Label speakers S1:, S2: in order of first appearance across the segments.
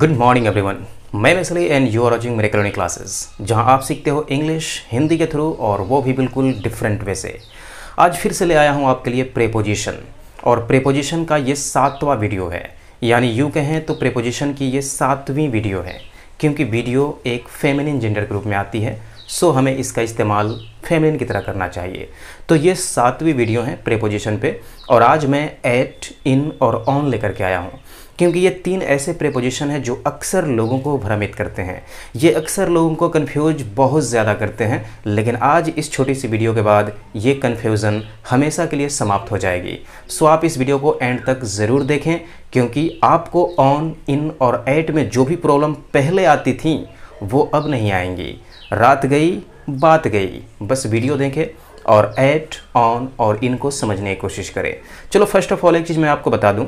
S1: good morning everyone मैं मैसली and you are watching मेरे कलोनी क्लासेस जहां आप सीखते हो इंग्लिश हिंदी के थ्रू और वो भी बिल्कुल डिफरेंट वे से आज फिर से ले आया हूं आपके लिए प्रेपोजिशन और प्रेपोजिशन का ये सातवां वीडियो है यानी यू कहें तो प्रेपोजिशन की ये सातवीं वीडियो है क्योंकि वीडियो एक फेमिनिन जेंडर ग्रुप में आती है सो हमें इसका इस्तेमाल फेमिनिन की तरह करना चाहिए तो ये सातवीं वीडियो है प्रेपोजिशन पे और आज मैं एट इन और ऑन लेकर के आया हूँ क्योंकि ये तीन ऐसे प्रेपोजिशन हैं जो अक्सर लोगों को भ्रमित करते हैं ये अक्सर लोगों को कन्फ्यूज बहुत ज़्यादा करते हैं लेकिन आज इस छोटी सी वीडियो के बाद ये कन्फ्यूज़न हमेशा के लिए समाप्त हो जाएगी सो आप इस वीडियो को एंड तक ज़रूर देखें क्योंकि आपको ऑन इन और एट में जो भी प्रॉब्लम पहले आती थी वो अब नहीं आएंगी रात गई बात गई बस वीडियो देखें और एट ऑन और इनको समझने की कोशिश करें चलो फर्स्ट ऑफ ऑल एक चीज़ मैं आपको बता दूं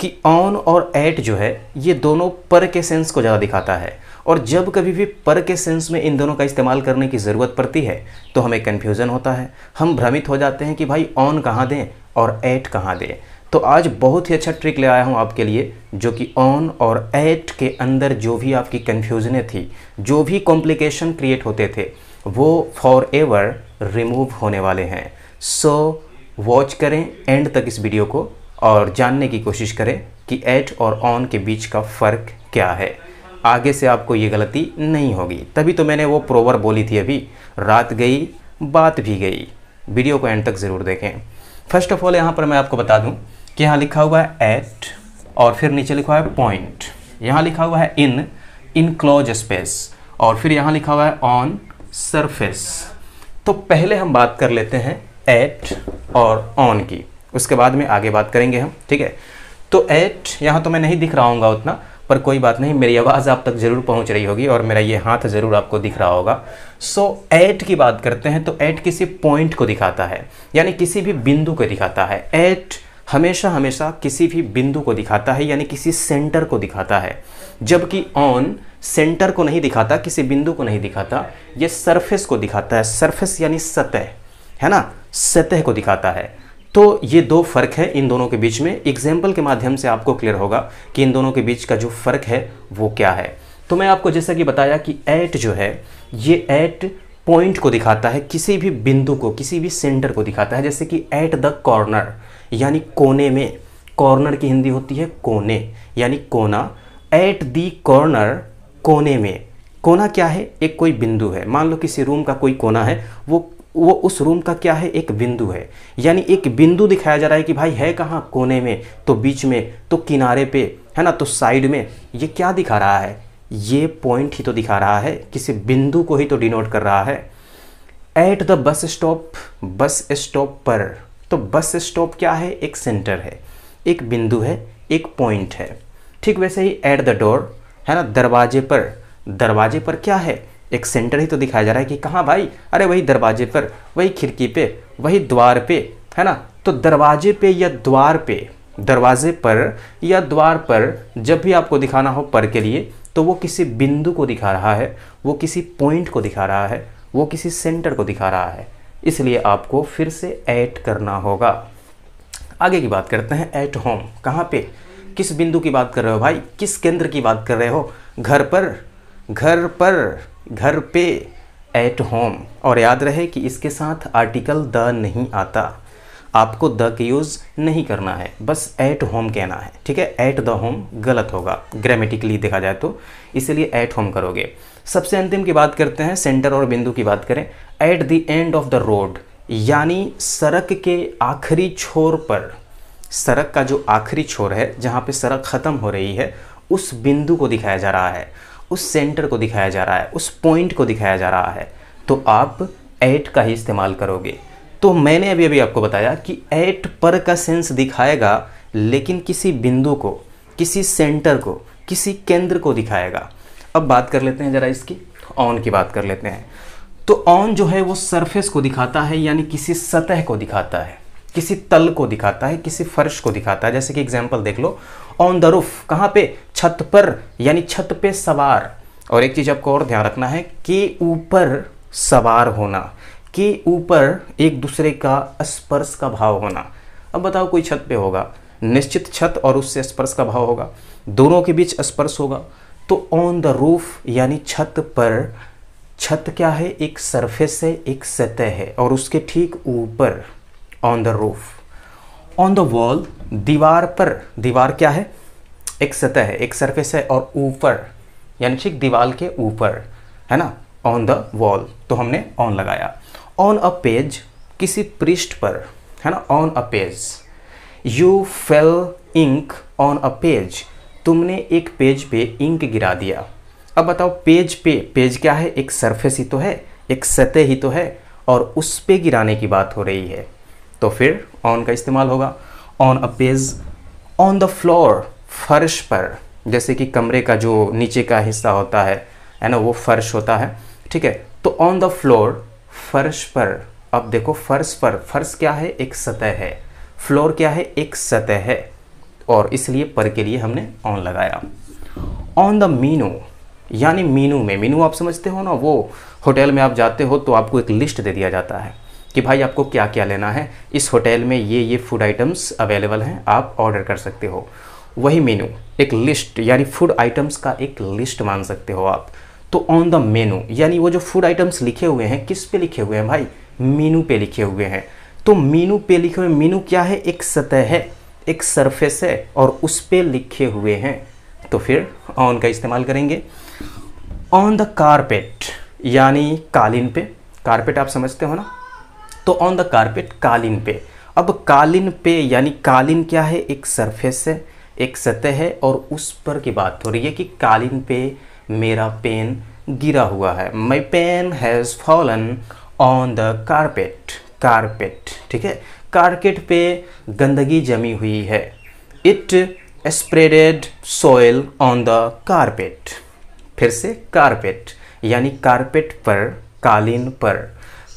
S1: कि ऑन और एट जो है ये दोनों पर के सेंस को ज़्यादा दिखाता है और जब कभी भी पर के सेंस में इन दोनों का इस्तेमाल करने की ज़रूरत पड़ती है तो हमें कन्फ्यूज़न होता है हम भ्रमित हो जाते हैं कि भाई ऑन कहाँ दें और ऐट कहाँ दें तो आज बहुत ही अच्छा ट्रिक ले आया हूँ आपके लिए जो कि ऑन और एट के अंदर जो भी आपकी कन्फ्यूजनें थी जो भी कॉम्प्लिकेशन क्रिएट होते थे वो फॉर एवर रिमूव होने वाले हैं सो so, वॉच करें एंड तक इस वीडियो को और जानने की कोशिश करें कि एट और ऑन के बीच का फ़र्क क्या है आगे से आपको ये गलती नहीं होगी तभी तो मैंने वो प्रोवर बोली थी अभी रात गई बात भी गई वीडियो को एंड तक ज़रूर देखें फर्स्ट ऑफ ऑल यहाँ पर मैं आपको बता दूँ कि यहाँ लिखा हुआ है एट और फिर नीचे लिखा है पॉइंट यहाँ लिखा हुआ है इन इन क्लोज स्पेस और फिर यहाँ लिखा हुआ है ऑन सरफेस तो पहले हम बात कर लेते हैं एट और ऑन की उसके बाद में आगे बात करेंगे हम ठीक है तो एट यहाँ तो मैं नहीं दिख रहा हूँ उतना पर कोई बात नहीं मेरी आवाज़ आप तक ज़रूर पहुँच रही होगी और मेरा ये हाथ ज़रूर आपको दिख रहा होगा सो so, एट की बात करते हैं तो एट किसी पॉइंट को दिखाता है यानी किसी भी बिंदु को दिखाता है एट हमेशा हमेशा किसी भी बिंदु को दिखाता है यानी किसी सेंटर को दिखाता है जबकि ऑन सेंटर को नहीं दिखाता किसी बिंदु को नहीं दिखाता ये सरफेस को दिखाता है सरफेस यानी सतह है ना सतह को दिखाता है तो ये दो फ़र्क है इन दोनों के बीच में एग्जाम्पल के माध्यम से आपको क्लियर होगा कि इन दोनों के बीच का जो फ़र्क है वो क्या है तो मैं आपको जैसा कि बताया कि ऐट जो है ये ऐट पॉइंट को दिखाता है किसी भी बिंदु को किसी भी सेंटर को दिखाता है जैसे कि ऐट द कॉर्नर यानी कोने में कॉर्नर की हिंदी होती है कोने यानी कोना ऐट दी कॉर्नर कोने में कोना क्या है एक कोई बिंदु है मान लो किसी रूम का कोई कोना है वो वो उस रूम का क्या है एक बिंदु है यानी एक बिंदु दिखाया जा रहा है कि भाई है कहाँ कोने में तो बीच में तो किनारे पे है ना तो साइड में ये क्या दिखा रहा है ये पॉइंट ही तो दिखा रहा है किसी बिंदु को ही तो डिनोट कर रहा है at the bus stop bus stop पर तो बस स्टॉप क्या है एक सेंटर है एक बिंदु है एक पॉइंट है ठीक वैसे ही एट द डोर है ना दरवाजे पर दरवाजे पर क्या है एक सेंटर ही तो दिखाया जा रहा है कि कहाँ भाई अरे वही दरवाजे पर वही खिड़की पे वही द्वार पे है ना तो दरवाजे पे या द्वार पे दरवाजे पर या द्वार पर जब भी आपको दिखाना हो पर के लिए तो वो किसी बिंदु को दिखा रहा है वो किसी पॉइंट को दिखा रहा है वो किसी सेंटर को दिखा रहा है इसलिए आपको फिर से ऐट करना होगा आगे की बात करते हैं ऐट होम कहाँ पे किस बिंदु की बात कर रहे हो भाई किस केंद्र की बात कर रहे हो घर पर घर पर घर पे एट होम और याद रहे कि इसके साथ आर्टिकल द नहीं आता आपको द के यूज़ नहीं करना है बस एट होम कहना है ठीक है एट द होम गलत होगा ग्रामेटिकली देखा जाए तो इसलिए एट होम करोगे सबसे अंतिम की बात करते हैं सेंटर और बिंदु की बात करें at the end of the road यानी सड़क के आखिरी छोर पर सड़क का जो आखिरी छोर है जहाँ पे सड़क ख़त्म हो रही है उस बिंदु को दिखाया जा रहा है उस सेंटर को दिखाया जा रहा है उस पॉइंट को दिखाया जा रहा है तो आप एट का ही इस्तेमाल करोगे तो मैंने अभी अभी आपको बताया कि एट पर का सेंस दिखाएगा लेकिन किसी बिंदु को किसी सेंटर को किसी केंद्र को दिखाएगा अब बात कर लेते हैं ज़रा इसकी ऑन की बात कर लेते हैं तो ऑन जो है वो सरफेस को दिखाता है यानी किसी सतह को दिखाता है किसी तल को दिखाता है किसी फर्श को दिखाता है जैसे कि एग्जाम्पल देख लो ऑन द रूफ कहाँ पे छत पर यानी छत पे सवार और एक चीज़ आपको और ध्यान रखना है कि ऊपर सवार होना के ऊपर एक दूसरे का स्पर्श का भाव होना अब बताओ कोई छत पे होगा निश्चित छत और उससे स्पर्श का भाव होगा दोनों के बीच स्पर्श होगा तो ऑन द रूफ यानी छत पर छत क्या है एक सरफेस है एक सतह है और उसके ठीक ऊपर on the roof on the wall दीवार पर दीवार क्या है एक सतह है एक सरफेस है और ऊपर यानी ठीक दीवार के ऊपर है ना ऑन द वॉल तो हमने ऑन लगाया ऑन अ पेज किसी पृष्ठ पर है ना on a page you fell ink on a page तुमने एक पेज पे इंक गिरा दिया अब बताओ पेज पे पेज क्या है एक सरफेस ही तो है एक सतह ही तो है और उस पे गिराने की बात हो रही है तो फिर ऑन का इस्तेमाल होगा on a page on the floor फर्श पर जैसे कि कमरे का जो नीचे का हिस्सा होता है है ना वो फर्श होता है ठीक है तो ऑन द फ्लोर फर्श पर अब देखो फर्श पर फर्श क्या है एक सतह है फ्लोर क्या है एक सतह है और इसलिए पर के लिए हमने ऑन लगाया ऑन द मीनू यानी मीनू में मीनू आप समझते हो ना वो होटल में आप जाते हो तो आपको एक लिस्ट दे दिया जाता है कि भाई आपको क्या क्या लेना है इस होटल में ये ये फूड आइटम्स अवेलेबल हैं आप ऑर्डर कर सकते हो वही मेनू एक लिस्ट यानी फूड आइटम्स का एक लिस्ट मान सकते हो आप तो ऑन द मेनू यानी वो जो फूड आइटम्स लिखे हुए हैं किस पे लिखे हुए हैं भाई मीनू पे लिखे हुए हैं तो मीनू पे लिखे हुए मीनू क्या है एक सतह है एक सरफेस है और उस पर लिखे हुए हैं तो फिर ऑन का इस्तेमाल करेंगे ऑन द कारपेट यानी कालीन पे कारपेट आप समझते हो ना तो ऑन द कारपेट कालीन पे अब कालीन पे यानी कालीन क्या है एक सरफेस है एक सतह है और उस पर की बात हो रही है कि कालीन पे मेरा पेन गिरा हुआ है my pen has fallen on the carpet carpet ठीक है कारकेट पे गंदगी जमी हुई है it spreaded soil on the carpet फिर से कारपेट यानी कारपेट पर कालीन पर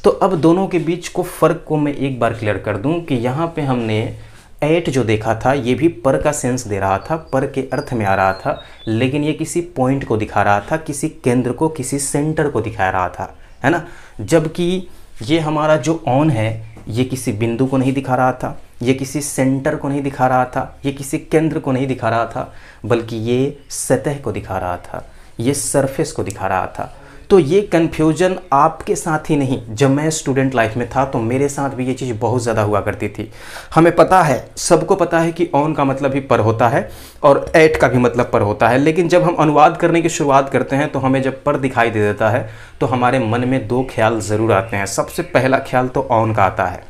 S1: तो अब दोनों के बीच को फ़र्क को मैं एक बार क्लियर कर दूं कि यहाँ पे हमने एट जो देखा था ये भी पर का सेंस दे रहा था पर के अर्थ में आ रहा था लेकिन ये किसी पॉइंट को दिखा रहा था किसी केंद्र को किसी सेंटर को दिखा रहा था है ना जबकि ये हमारा जो ऑन है ये किसी बिंदु को नहीं दिखा रहा था ये किसी सेंटर को नहीं दिखा रहा था ये किसी केंद्र को नहीं दिखा रहा था बल्कि ये सतह को दिखा रहा था ये सरफेस को दिखा रहा था तो ये कन्फ्यूजन आपके साथ ही नहीं जब मैं स्टूडेंट लाइफ में था तो मेरे साथ भी ये चीज़ बहुत ज़्यादा हुआ करती थी हमें पता है सबको पता है कि ऑन का मतलब भी पर होता है और एट का भी मतलब पर होता है लेकिन जब हम अनुवाद करने की शुरुआत करते हैं तो हमें जब पर दिखाई दे देता है तो हमारे मन में दो ख्याल ज़रूर आते हैं सबसे पहला ख्याल तो ऑन का आता है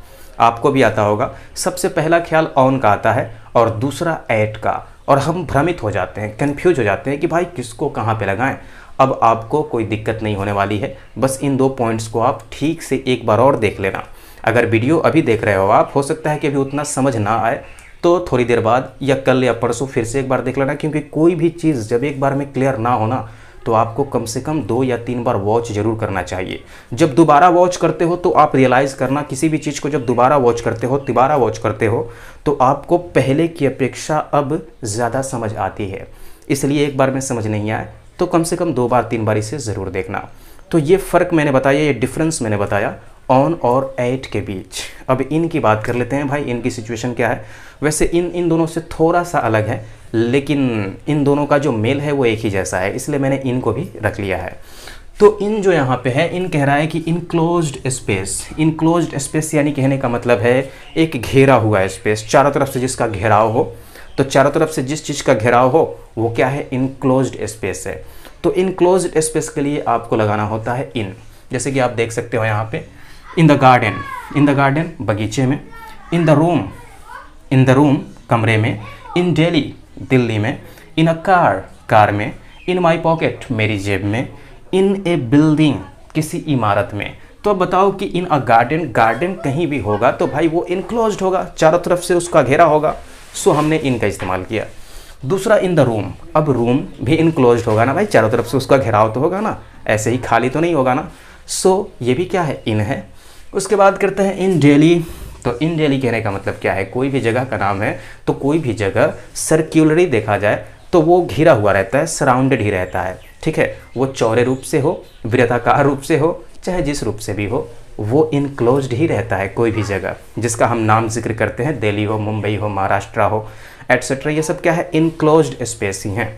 S1: आपको भी आता होगा सबसे पहला ख्याल ऑन का आता है और दूसरा ऐट का और हम भ्रमित हो जाते हैं कन्फ्यूज हो जाते हैं कि भाई किसको कहाँ पे लगाएं अब आपको कोई दिक्कत नहीं होने वाली है बस इन दो पॉइंट्स को आप ठीक से एक बार और देख लेना अगर वीडियो अभी देख रहे हो आप हो सकता है कि अभी उतना समझ ना आए तो थोड़ी देर बाद या कल या परसों फिर से एक बार देख लेना क्योंकि कोई भी चीज़ जब एक बार में क्लियर ना होना तो आपको कम से कम दो या तीन बार वॉच जरूर करना चाहिए जब दोबारा वॉच करते हो तो आप रियलाइज़ करना किसी भी चीज़ को जब दोबारा वॉच करते हो तिबारा वॉच करते हो तो आपको पहले की अपेक्षा अब ज़्यादा समझ आती है इसलिए एक बार में समझ नहीं आए तो कम से कम दो बार तीन बार इसे ज़रूर देखना तो ये फ़र्क मैंने बताया ये डिफरेंस मैंने बताया ऑन और एट के बीच अब इन की बात कर लेते हैं भाई इनकी सिचुएशन क्या है वैसे इन इन दोनों से थोड़ा सा अलग है लेकिन इन दोनों का जो मेल है वो एक ही जैसा है इसलिए मैंने इनको भी रख लिया है तो इन जो यहाँ पे है इन कह रहा है कि इनक्लोज स्पेस इनक्लोज स्पेस यानी कहने का मतलब है एक घेरा हुआ स्पेस चारों तरफ से जिसका घेराव हो तो चारों तरफ से जिस चीज़ का घेराव हो वो क्या है इनक्लोज स्पेस है तो इनक्लोज स्पेस के लिए आपको लगाना होता है इन जैसे कि आप देख सकते हो यहाँ पे in the garden in the garden बगीचे में in the room in the room कमरे में इन डेली दिल्ली में इन अ कार कार में इन माई पॉकेट मेरी जेब में इन ए बिल्डिंग किसी इमारत में तो अब बताओ कि इन अ गार्डन गार्डन कहीं भी होगा तो भाई वो इनक्लोज होगा चारों तरफ से उसका घेरा होगा सो हमने इनका इस्तेमाल किया दूसरा इन द रूम अब रूम भी इनक्लोज होगा ना भाई चारों तरफ से उसका घेराव तो होगा ना ऐसे ही खाली तो नहीं होगा ना सो so, ये भी क्या है इन है उसके बाद करते हैं इन डेली तो इन डेली कहने का मतलब क्या है कोई भी जगह का नाम है तो कोई भी जगह सर्क्यूलरी देखा जाए तो वो घिरा हुआ रहता है सराउंडेड ही रहता है ठीक है वो चौड़े रूप से हो वृताकार रूप से हो चाहे जिस रूप से भी हो वो इनक्लोज ही रहता है कोई भी जगह जिसका हम नाम जिक्र करते हैं दिल्ली हो मुंबई हो महाराष्ट्र हो एट्सेट्रा ये सब क्या है इनक्लोज स्पेस ही हैं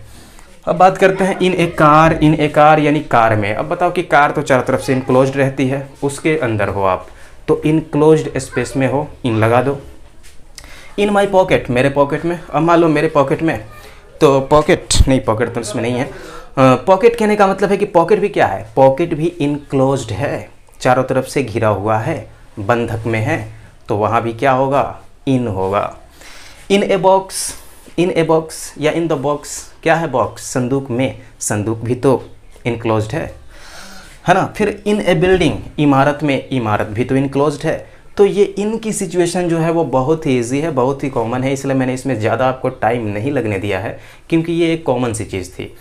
S1: अब बात करते हैं इन एक कार इन एक कार यानी कार में अब बताओ कि कार तो चारों तरफ से इनक्लोज रहती है उसके अंदर हो आप तो इनक्लोज स्पेस में हो इन लगा दो इन माई पॉकेट मेरे पॉकेट में अब मान लो मेरे पॉकेट में तो पॉकेट नहीं पॉकेट तो इसमें नहीं है पॉकेट कहने का मतलब है कि पॉकेट भी क्या है पॉकेट भी इनक्लोज है चारों तरफ से घिरा हुआ है बंधक में है तो वहाँ भी क्या होगा इन होगा इन a box in a box या इन द बॉक्स क्या है बॉक्स संदूक में संदूक भी तो इनक्लोज है है ना फिर इन ए बिल्डिंग इमारत में इमारत भी तो इनक्लोज है तो ये इनकी सिचुएशन जो है वो बहुत ही ईजी है बहुत ही कॉमन है इसलिए मैंने इसमें ज़्यादा आपको टाइम नहीं लगने दिया है क्योंकि ये एक कॉमन सी चीज़ थी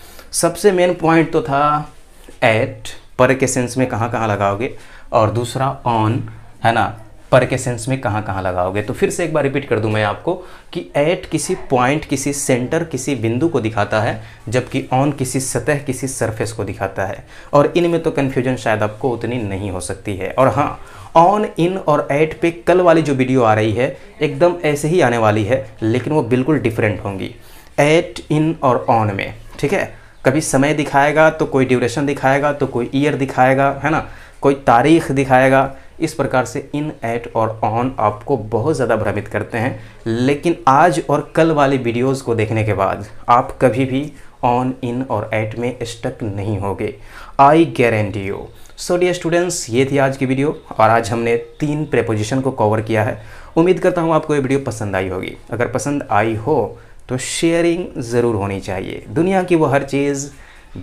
S1: सबसे मेन पॉइंट तो था एट पर के सेंस में कहाँ कहाँ लगाओगे और दूसरा ऑन है ना पर के सेंस में कहाँ कहाँ लगाओगे तो फिर से एक बार रिपीट कर दूँ मैं आपको कि एट किसी पॉइंट किसी सेंटर किसी बिंदु को दिखाता है जबकि ऑन किसी सतह किसी सरफेस को दिखाता है और इनमें तो कन्फ्यूजन शायद आपको उतनी नहीं हो सकती है और हाँ ऑन इन और एट पे कल वाली जो वीडियो आ रही है एकदम ऐसे ही आने वाली है लेकिन वो बिल्कुल डिफरेंट होंगी एट इन और ऑन में ठीक है कभी समय दिखाएगा तो कोई ड्यूरेशन दिखाएगा तो कोई ईयर दिखाएगा है ना कोई तारीख दिखाएगा इस प्रकार से इन एट और ऑन आपको बहुत ज़्यादा भ्रमित करते हैं लेकिन आज और कल वाली वीडियोज़ को देखने के बाद आप कभी भी ऑन इन और एट में स्टक नहीं होगे I guarantee you so dear students ये थी आज की वीडियो और आज हमने तीन प्रेपोजिशन को कवर किया है उम्मीद करता हूँ आपको ये वीडियो पसंद आई होगी अगर पसंद आई हो तो शेयरिंग ज़रूर होनी चाहिए दुनिया की वो हर चीज़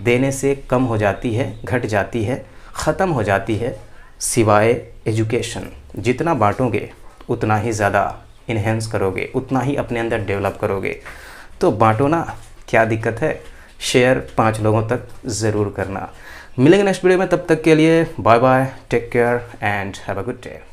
S1: देने से कम हो जाती है घट जाती है ख़त्म हो जाती है सिवाय एजुकेशन जितना बांटोगे उतना ही ज़्यादा इन्हेंस करोगे उतना ही अपने अंदर डेवलप करोगे तो बांटो ना क्या दिक्कत है शेयर पाँच लोगों तक ज़रूर करना मिलेंगे नेक्स्ट वीडियो में तब तक के लिए bye bye take care and have a good day